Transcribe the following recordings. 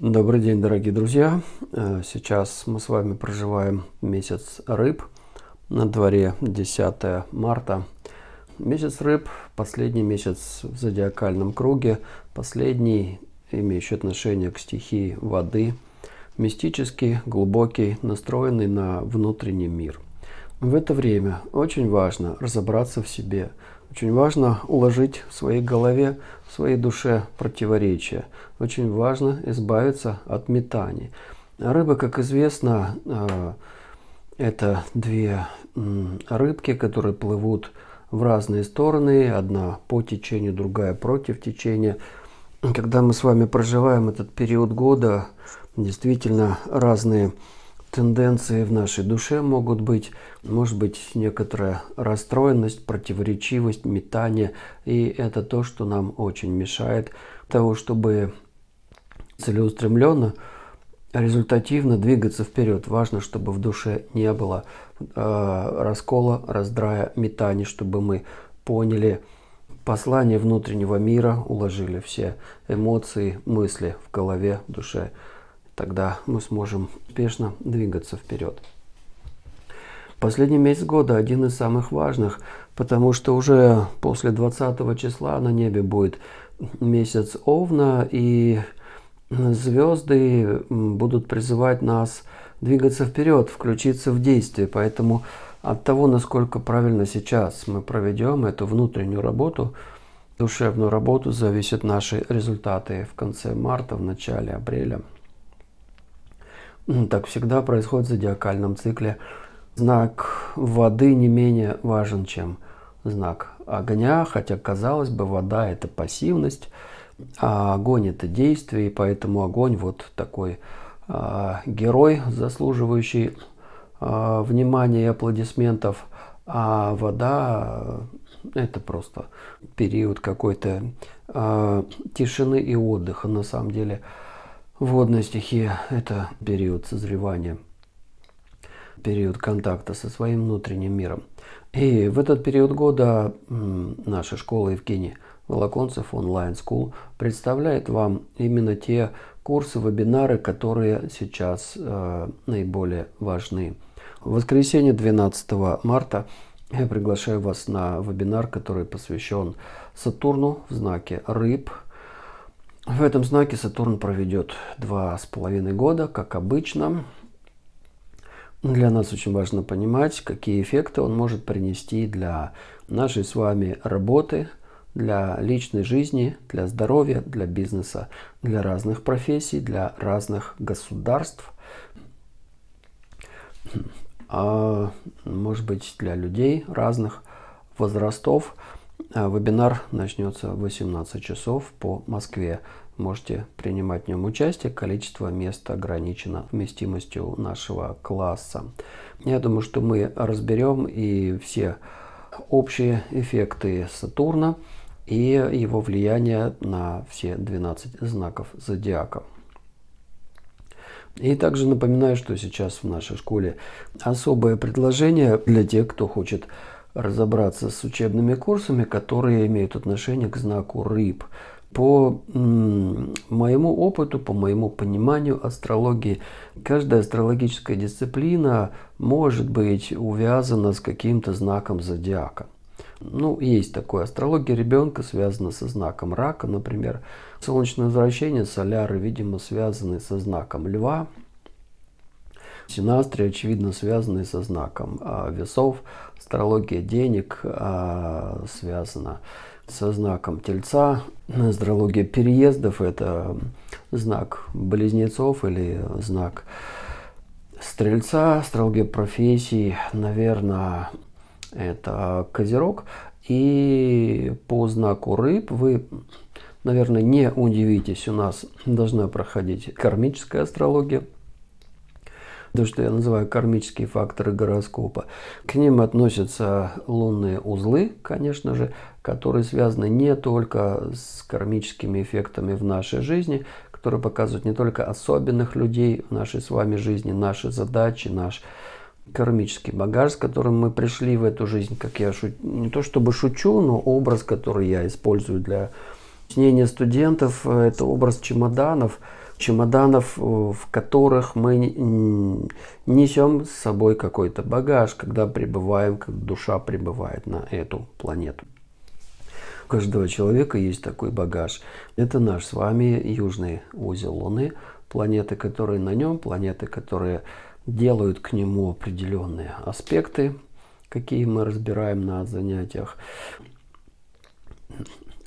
Добрый день, дорогие друзья! Э, сейчас мы с вами проживаем месяц рыб. На дворе 10 марта. Месяц рыб, последний месяц в зодиакальном круге, последний, имеющий отношение к стихии воды, мистический, глубокий, настроенный на внутренний мир. В это время очень важно разобраться в себе, очень важно уложить в своей голове, в своей душе противоречия. Очень важно избавиться от метаний. Рыба, как известно, э, это две рыбки, которые плывут в разные стороны, одна по течению, другая против течения. Когда мы с вами проживаем этот период года, действительно разные тенденции в нашей душе могут быть, может быть некоторая расстроенность, противоречивость, метание, и это то, что нам очень мешает того, чтобы целеустремленно, результативно двигаться вперед. Важно, чтобы в душе не было э, раскола, раздрая, метания, чтобы мы поняли послание внутреннего мира, уложили все эмоции, мысли в голове, в душе тогда мы сможем успешно двигаться вперед. Последний месяц года один из самых важных, потому что уже после 20 числа на небе будет месяц Овна, и звезды будут призывать нас двигаться вперед, включиться в действие. Поэтому от того, насколько правильно сейчас мы проведем эту внутреннюю работу, душевную работу, зависят наши результаты в конце марта, в начале апреля. Так всегда происходит в зодиакальном цикле. Знак воды не менее важен, чем знак огня, хотя, казалось бы, вода – это пассивность, а огонь – это действие, и поэтому огонь – вот такой э, герой, заслуживающий э, внимания и аплодисментов, а вода – это просто период какой-то э, тишины и отдыха, на самом деле – Водная стихия – это период созревания, период контакта со своим внутренним миром. И в этот период года наша школа Евгений Волоконцев онлайн School представляет вам именно те курсы, вебинары, которые сейчас э, наиболее важны. В воскресенье 12 марта я приглашаю вас на вебинар, который посвящен Сатурну в знаке Рыб – в этом знаке Сатурн проведет два с половиной года, как обычно. Для нас очень важно понимать, какие эффекты он может принести для нашей с вами работы, для личной жизни, для здоровья, для бизнеса, для разных профессий, для разных государств, а может быть для людей разных возрастов. А вебинар начнется в 18 часов по Москве. Можете принимать в нем участие. Количество мест ограничено вместимостью нашего класса. Я думаю, что мы разберем и все общие эффекты Сатурна и его влияние на все 12 знаков зодиака. И также напоминаю, что сейчас в нашей школе особое предложение для тех, кто хочет разобраться с учебными курсами, которые имеют отношение к знаку рыб. По моему опыту, по моему пониманию астрологии, каждая астрологическая дисциплина может быть увязана с каким-то знаком зодиака. Ну, есть такое. Астрология ребенка связана со знаком рака, например. Солнечное возвращение, соляры, видимо, связаны со знаком льва. Настрий, очевидно, связаны со знаком а, весов. Астрология денег а, связана со знаком Тельца. Астрология переездов – это знак близнецов или знак Стрельца. Астрология профессий, наверное, это Козерог. И по знаку рыб вы, наверное, не удивитесь, у нас должна проходить кармическая астрология – то, что я называю кармические факторы гороскопа. К ним относятся лунные узлы, конечно же, которые связаны не только с кармическими эффектами в нашей жизни, которые показывают не только особенных людей в нашей с вами жизни, наши задачи, наш кармический багаж, с которым мы пришли в эту жизнь, как я шучу, не то чтобы шучу, но образ, который я использую для снения студентов, э, это образ чемоданов – чемоданов, э, в которых мы несем с собой какой-то багаж, когда пребываем, как душа пребывает на эту планету. У каждого человека есть такой багаж. Это наш с вами южный узел Луны, планеты, которые на нем, планеты, которые делают к нему определенные аспекты, какие мы разбираем на занятиях.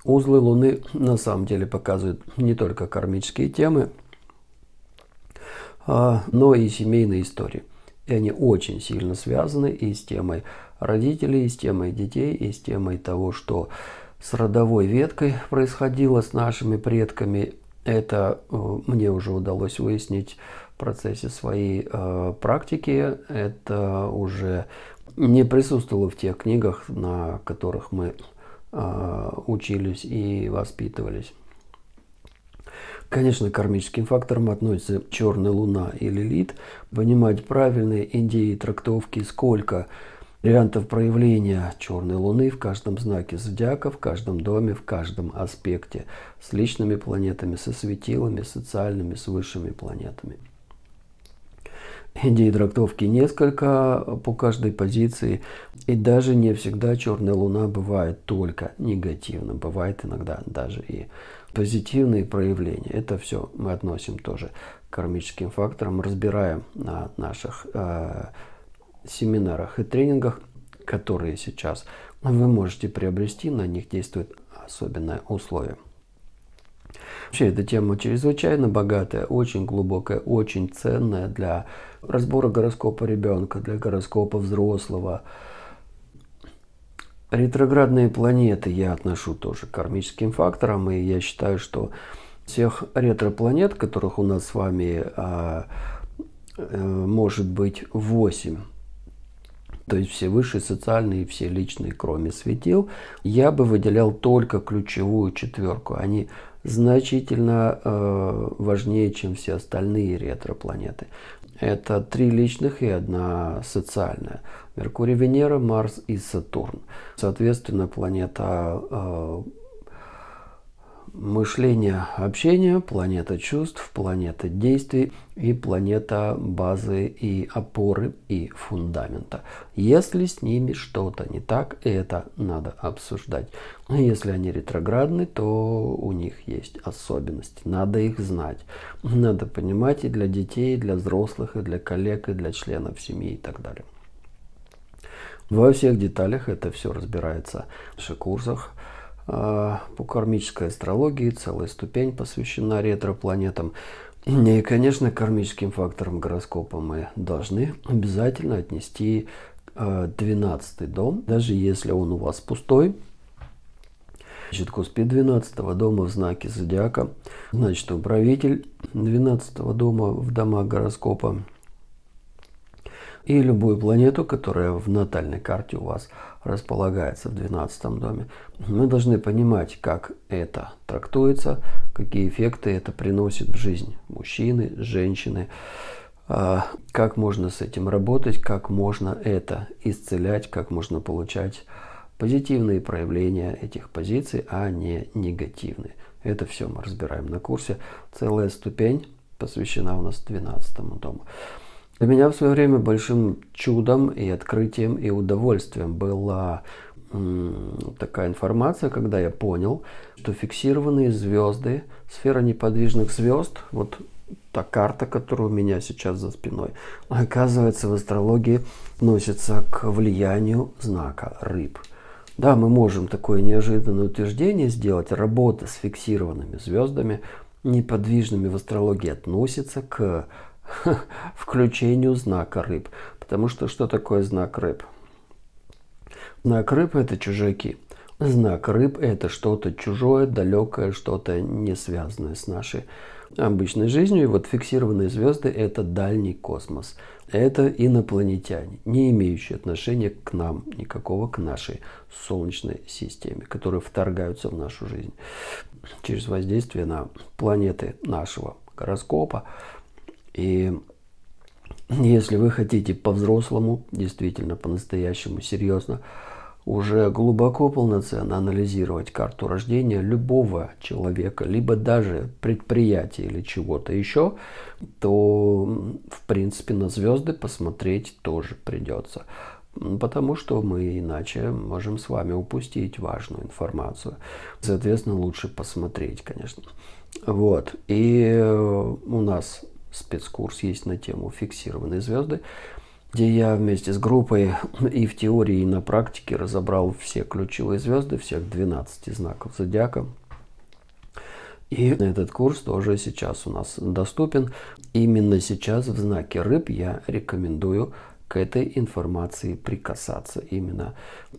Узлы Луны на самом деле показывают не только кармические темы, а, но и семейной истории. И они очень сильно связаны и с темой родителей, и с темой детей, и с темой того, что с родовой веткой происходило с нашими предками. Это э, мне уже удалось выяснить в процессе своей э, практики. Это уже не присутствовало в тех книгах, на которых мы э, учились и воспитывались. Конечно, к кармическим факторам относится черная луна и лилит. Понимать правильные индии трактовки, сколько вариантов проявления черной луны в каждом знаке зодиака, в каждом доме, в каждом аспекте, с личными планетами, со светилами, социальными, с высшими планетами. Идей трактовки несколько по каждой позиции, и даже не всегда черная луна бывает только негативным, бывает иногда даже и позитивные проявления. Это все мы относим тоже к кармическим факторам, разбираем на наших э, семинарах и тренингах, которые сейчас вы можете приобрести, на них действует особенное условие. Вообще эта тема чрезвычайно богатая, очень глубокая, очень ценная для разбора гороскопа ребенка, для гороскопа взрослого, Ретроградные планеты я отношу тоже к кармическим факторам, и я считаю, что всех ретропланет, которых у нас с вами а, э, может быть 8, то есть все высшие социальные и все личные, кроме светил, я бы выделял только ключевую четверку. Они значительно э, важнее, чем все остальные ретропланеты. Это три личных и одна социальная. Меркурий, Венера, Марс и Сатурн. Соответственно, планета э, мышления, общения, планета чувств, планета действий и планета базы и опоры и фундамента. Если с ними что-то не так, это надо обсуждать. Если они ретроградны, то у них есть особенности. Надо их знать. Надо понимать и для детей, и для взрослых, и для коллег, и для членов семьи и так далее. Во всех деталях это все разбирается в наших курсах а, по кармической астрологии. Целая ступень посвящена ретропланетам. И, конечно, кармическим факторам гороскопа мы должны обязательно отнести 12 а, дом, даже если он у вас пустой. Значит, куспи 12 дома в знаке зодиака, значит, управитель 12 дома в домах гороскопа и любую планету, которая в натальной карте у вас располагается в 12 доме. Мы должны понимать, как это трактуется, какие эффекты это приносит в жизнь мужчины, женщины, а, как можно с этим работать, как можно это исцелять, как можно получать позитивные проявления этих позиций, а не негативные. Это все мы разбираем на курсе. Целая ступень посвящена у нас 12 дому. Для меня в свое время большим чудом и открытием и удовольствием была такая информация, когда я понял, что фиксированные звезды, сфера неподвижных звезд, вот та карта, которая у меня сейчас за спиной, оказывается в астрологии относится к влиянию знака рыб. Да, мы можем такое неожиданное утверждение сделать. Работа с фиксированными звездами, неподвижными в астрологии относится к включению знака рыб. Потому что что такое знак рыб? Знак рыб – это чужаки. Знак рыб – это что-то чужое, далекое, что-то не связанное с нашей обычной жизнью. И вот фиксированные звезды – это дальний космос. Это инопланетяне, не имеющие отношения к нам, никакого к нашей Солнечной системе, которые вторгаются в нашу жизнь через воздействие на планеты нашего гороскопа, и если вы хотите по-взрослому, действительно, по-настоящему, серьезно, уже глубоко полноценно анализировать карту рождения любого человека, либо даже предприятия или чего-то еще, то, в принципе, на звезды посмотреть тоже придется. Потому что мы иначе можем с вами упустить важную информацию. Соответственно, лучше посмотреть, конечно. Вот. И у нас спецкурс есть на тему «Фиксированные звезды», где я вместе с группой и в теории, и на практике разобрал все ключевые звезды, всех 12 знаков зодиака. И этот курс тоже сейчас у нас доступен. Именно сейчас в знаке рыб я рекомендую к этой информации прикасаться именно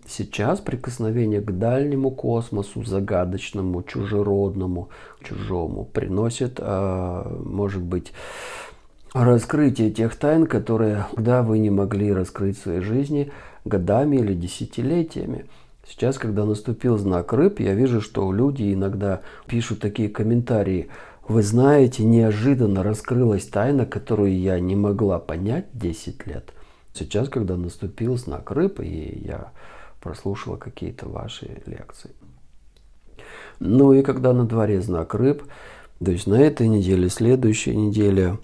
сейчас. Прикосновение к дальнему космосу, загадочному, чужеродному, чужому, приносит, а, может быть, раскрытие тех тайн, которые, когда вы не могли раскрыть в своей жизни годами или десятилетиями. Сейчас, когда наступил знак рыб, я вижу, что люди иногда пишут такие комментарии. Вы знаете, неожиданно раскрылась тайна, которую я не могла понять 10 лет. Сейчас, когда наступил знак Рыбы и я прослушала какие-то ваши лекции. Ну и когда на дворе знак рыб, то есть на этой неделе, следующей неделе,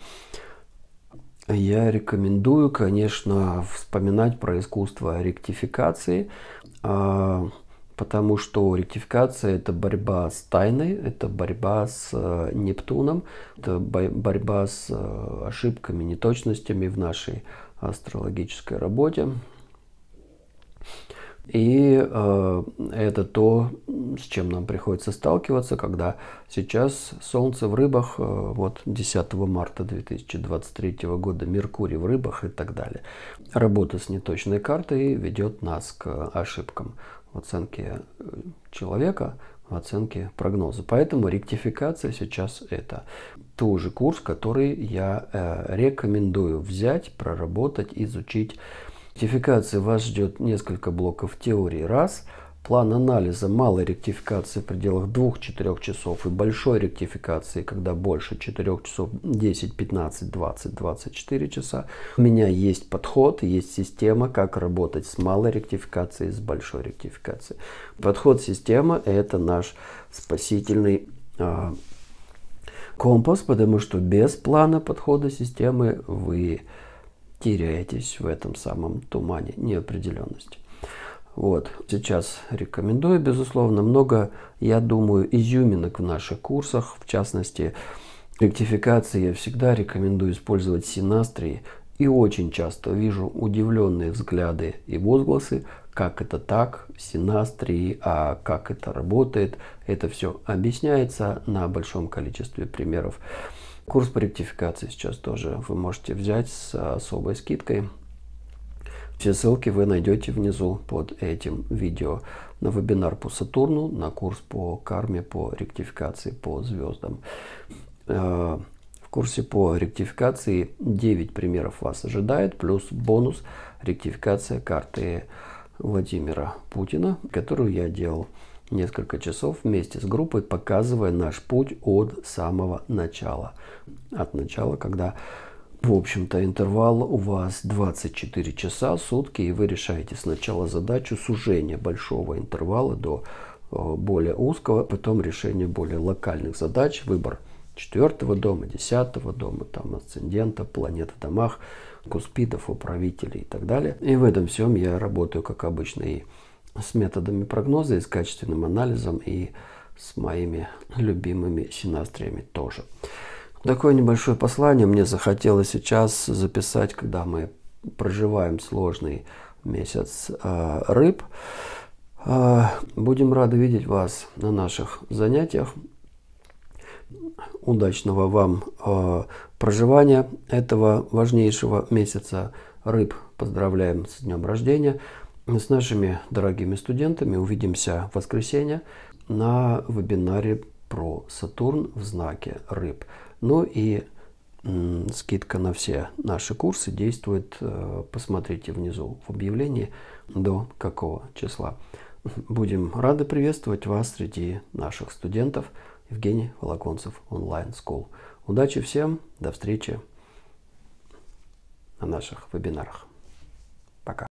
я рекомендую, конечно, вспоминать про искусство ректификации, а, потому что ректификация – это борьба с тайной, это борьба с э, Нептуном, это борьба с э, ошибками, неточностями в нашей астрологической работе. И э, это то, с чем нам приходится сталкиваться, когда сейчас Солнце в рыбах, э, вот 10 марта 2023 года Меркурий в рыбах и так далее. Работа с неточной картой ведет нас к ошибкам в оценке э, человека, оценки прогноза. Поэтому ректификация сейчас это тоже курс, который я э, рекомендую взять, проработать, изучить. Ректификации вас ждет несколько блоков теории раз – план анализа малой ректификации в пределах 2-4 часов и большой ректификации, когда больше 4 часов 10, 15, 20, 24 часа. У меня есть подход, есть система, как работать с малой ректификацией, с большой ректификацией. Подход система – это наш спасительный э, компас, потому что без плана подхода системы вы теряетесь в этом самом тумане неопределенности. Вот. Сейчас рекомендую, безусловно, много, я думаю, изюминок в наших курсах, в частности, ректификации я всегда рекомендую использовать синастрии и очень часто вижу удивленные взгляды и возгласы, как это так, синастрии, а как это работает. Это все объясняется на большом количестве примеров. Курс по ректификации сейчас тоже вы можете взять с особой скидкой. Все ссылки вы найдете внизу под этим видео на вебинар по Сатурну, на курс по карме, по ректификации, по звездам. Э, в курсе по ректификации 9 примеров вас ожидает, плюс бонус ректификация карты Владимира Путина, которую я делал несколько часов вместе с группой, показывая наш путь от самого начала. От начала, когда в общем-то, интервал у вас 24 часа, сутки, и вы решаете сначала задачу сужения большого интервала до э, более узкого, потом решение более локальных задач, выбор четвертого дома, десятого дома, там асцендента, планет в домах, куспидов, управителей и так далее. И в этом всем я работаю, как обычно, и с методами прогноза, и с качественным анализом, и с моими любимыми синастриями тоже. Такое небольшое послание мне захотелось сейчас записать, когда мы проживаем сложный месяц э, рыб. Э, будем рады видеть вас на наших занятиях. Удачного вам э, проживания этого важнейшего месяца рыб. Поздравляем с днем рождения. С нашими дорогими студентами увидимся в воскресенье на вебинаре про Сатурн в знаке рыб. Ну и скидка на все наши курсы действует, э, посмотрите внизу в объявлении, до какого числа. Будем рады приветствовать вас среди наших студентов Евгений Волоконцев Онлайн School. Удачи всем, до встречи на наших вебинарах. Пока.